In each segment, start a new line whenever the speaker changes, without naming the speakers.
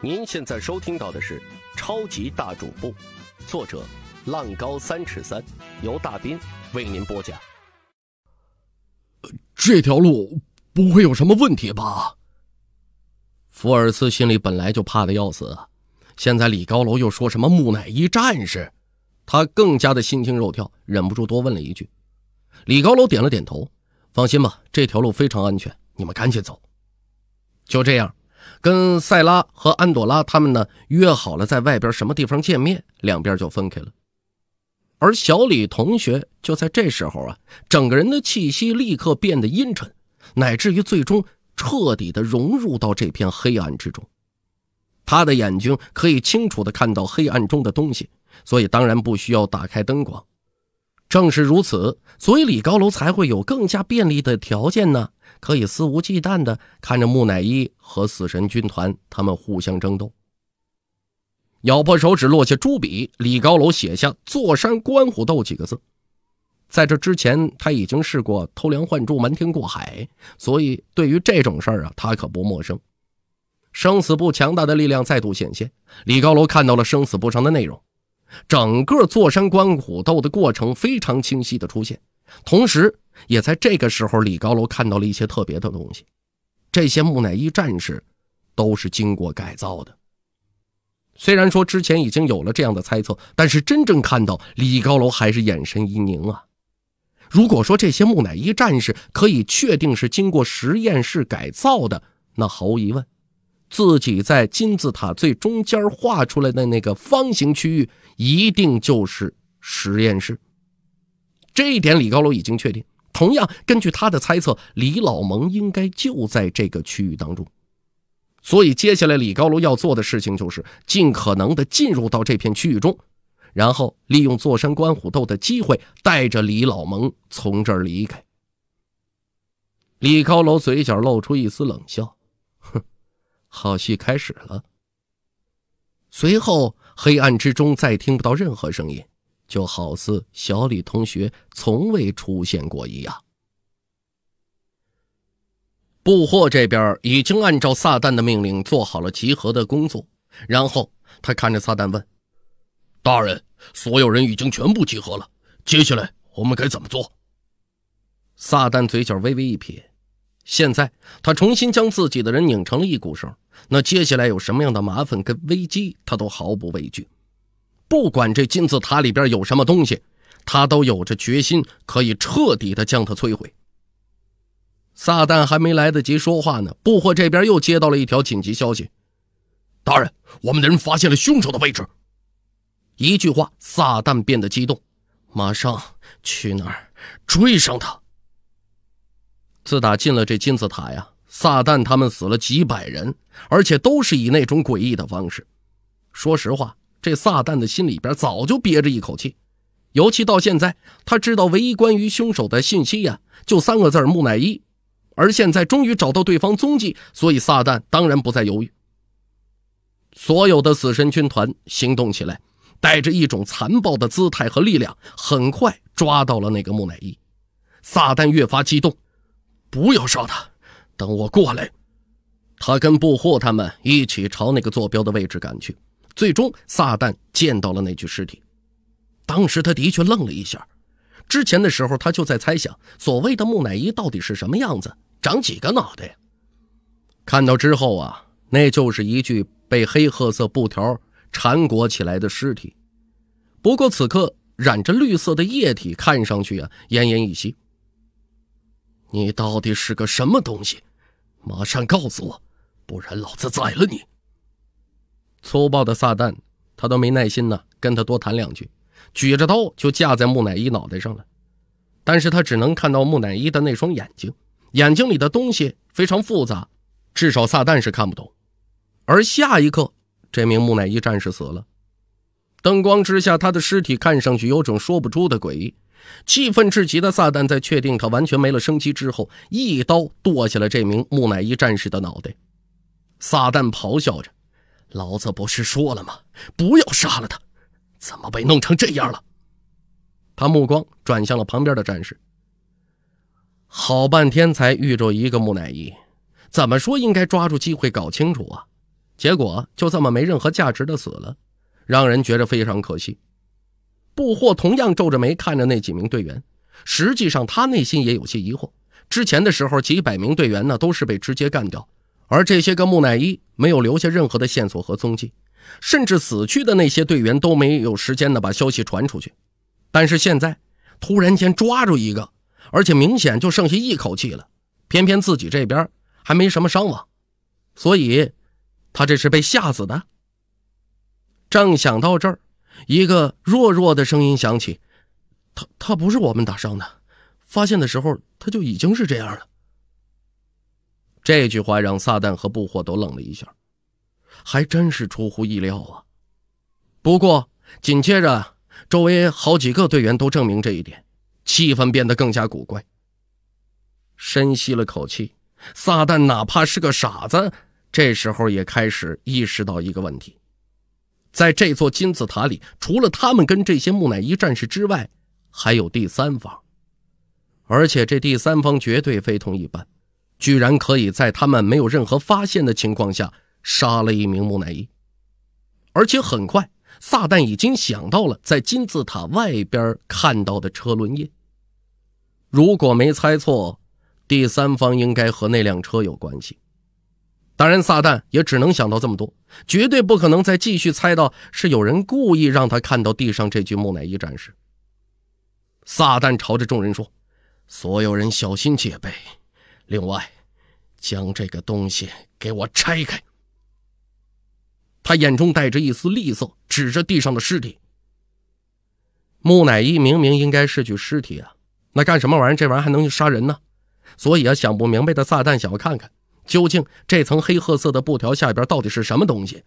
您现在收听到的是《超级大主播》，作者浪高三尺三，由大斌为您播讲。这条路不会有什么问题吧？福尔斯心里本来就怕的要死，现在李高楼又说什么木乃伊战士，他更加的心惊肉跳，忍不住多问了一句。李高楼点了点头：“放心吧，这条路非常安全，你们赶紧走。”就这样。跟塞拉和安朵拉他们呢约好了在外边什么地方见面，两边就分开了。而小李同学就在这时候啊，整个人的气息立刻变得阴沉，乃至于最终彻底的融入到这片黑暗之中。他的眼睛可以清楚的看到黑暗中的东西，所以当然不需要打开灯光。正是如此，所以李高楼才会有更加便利的条件呢，可以肆无忌惮的看着木乃伊和死神军团他们互相争斗。咬破手指落下朱笔，李高楼写下“坐山观虎斗”几个字。在这之前，他已经试过偷梁换柱、瞒天过海，所以对于这种事儿啊，他可不陌生。生死簿强大的力量再度显现，李高楼看到了生死簿上的内容。整个坐山观虎斗的过程非常清晰的出现，同时也在这个时候，李高楼看到了一些特别的东西。这些木乃伊战士都是经过改造的。虽然说之前已经有了这样的猜测，但是真正看到李高楼还是眼神一凝啊。如果说这些木乃伊战士可以确定是经过实验室改造的，那毫无疑问。自己在金字塔最中间画出来的那个方形区域，一定就是实验室。这一点李高楼已经确定。同样，根据他的猜测，李老蒙应该就在这个区域当中。所以，接下来李高楼要做的事情就是尽可能的进入到这片区域中，然后利用坐山观虎斗的机会，带着李老蒙从这儿离开。李高楼嘴角露出一丝冷笑，哼。好戏开始了。随后，黑暗之中再听不到任何声音，就好似小李同学从未出现过一样。布霍这边已经按照撒旦的命令做好了集合的工作，然后他看着撒旦问：“大人，所有人已经全部集合了，接下来我们该怎么做？”撒旦嘴角微微一撇。现在他重新将自己的人拧成了一股绳，那接下来有什么样的麻烦跟危机，他都毫不畏惧。不管这金字塔里边有什么东西，他都有着决心可以彻底的将它摧毁。撒旦还没来得及说话呢，布霍这边又接到了一条紧急消息：大人，我们的人发现了凶手的位置。一句话，撒旦变得激动，马上去那儿追上他。自打进了这金字塔呀，撒旦他们死了几百人，而且都是以那种诡异的方式。说实话，这撒旦的心里边早就憋着一口气。尤其到现在，他知道唯一关于凶手的信息呀，就三个字木乃伊”。而现在终于找到对方踪迹，所以撒旦当然不再犹豫。所有的死神军团行动起来，带着一种残暴的姿态和力量，很快抓到了那个木乃伊。撒旦越发激动。不要杀他，等我过来。他跟布霍他们一起朝那个坐标的位置赶去。最终，撒旦见到了那具尸体。当时，他的确愣了一下。之前的时候，他就在猜想，所谓的木乃伊到底是什么样子，长几个脑袋。看到之后啊，那就是一具被黑褐色布条缠裹起来的尸体。不过，此刻染着绿色的液体，看上去啊，奄奄一息。你到底是个什么东西？马上告诉我，不然老子宰了你！粗暴的撒旦，他都没耐心呢，跟他多谈两句，举着刀就架在木乃伊脑袋上了。但是他只能看到木乃伊的那双眼睛，眼睛里的东西非常复杂，至少撒旦是看不懂。而下一刻，这名木乃伊战士死了。灯光之下，他的尸体看上去有种说不出的诡异。气愤至极的撒旦，在确定他完全没了生机之后，一刀剁下了这名木乃伊战士的脑袋。撒旦咆哮着：“老子不是说了吗？不要杀了他！怎么被弄成这样了？”他目光转向了旁边的战士，好半天才遇着一个木乃伊。怎么说应该抓住机会搞清楚啊？结果就这么没任何价值的死了，让人觉着非常可惜。布霍同样皱着眉看着那几名队员，实际上他内心也有些疑惑。之前的时候，几百名队员呢都是被直接干掉，而这些个木乃伊没有留下任何的线索和踪迹，甚至死去的那些队员都没有时间呢把消息传出去。但是现在，突然间抓住一个，而且明显就剩下一口气了，偏偏自己这边还没什么伤亡，所以，他这是被吓死的。正想到这儿。一个弱弱的声音响起：“他他不是我们打伤的，发现的时候他就已经是这样了。”这句话让撒旦和布霍都愣了一下，还真是出乎意料啊！不过紧接着，周围好几个队员都证明这一点，气氛变得更加古怪。深吸了口气，撒旦哪怕是个傻子，这时候也开始意识到一个问题。在这座金字塔里，除了他们跟这些木乃伊战士之外，还有第三方，而且这第三方绝对非同一般，居然可以在他们没有任何发现的情况下杀了一名木乃伊，而且很快，撒旦已经想到了在金字塔外边看到的车轮印。如果没猜错，第三方应该和那辆车有关系。当然，撒旦也只能想到这么多，绝对不可能再继续猜到是有人故意让他看到地上这具木乃伊战士。撒旦朝着众人说：“所有人小心戒备，另外，将这个东西给我拆开。”他眼中带着一丝厉色，指着地上的尸体。木乃伊明明应该是具尸体啊，那干什么玩意儿？这玩意儿还能杀人呢？所以啊，想不明白的撒旦想要看看。究竟这层黑褐色的布条下边到底是什么东西？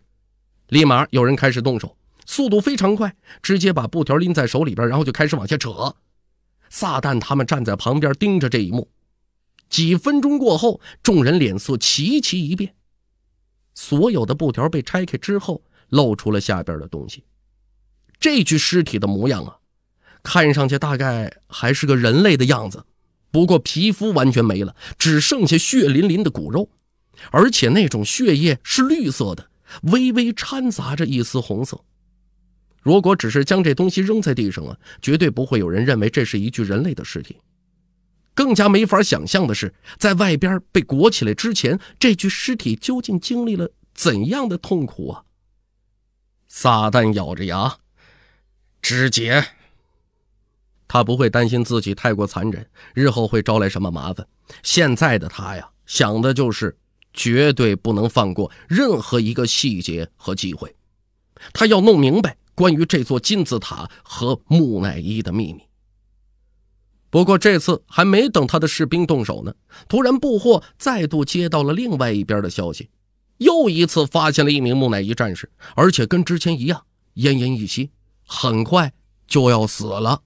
立马有人开始动手，速度非常快，直接把布条拎在手里边，然后就开始往下扯。撒旦他们站在旁边盯着这一幕。几分钟过后，众人脸色齐齐一变。所有的布条被拆开之后，露出了下边的东西。这具尸体的模样啊，看上去大概还是个人类的样子。不过皮肤完全没了，只剩下血淋淋的骨肉，而且那种血液是绿色的，微微掺杂着一丝红色。如果只是将这东西扔在地上啊，绝对不会有人认为这是一具人类的尸体。更加没法想象的是，在外边被裹起来之前，这具尸体究竟经历了怎样的痛苦啊！撒旦咬着牙，肢解。他不会担心自己太过残忍，日后会招来什么麻烦。现在的他呀，想的就是绝对不能放过任何一个细节和机会，他要弄明白关于这座金字塔和木乃伊的秘密。不过这次还没等他的士兵动手呢，突然布霍再度接到了另外一边的消息，又一次发现了一名木乃伊战士，而且跟之前一样奄奄一息，很快就要死了。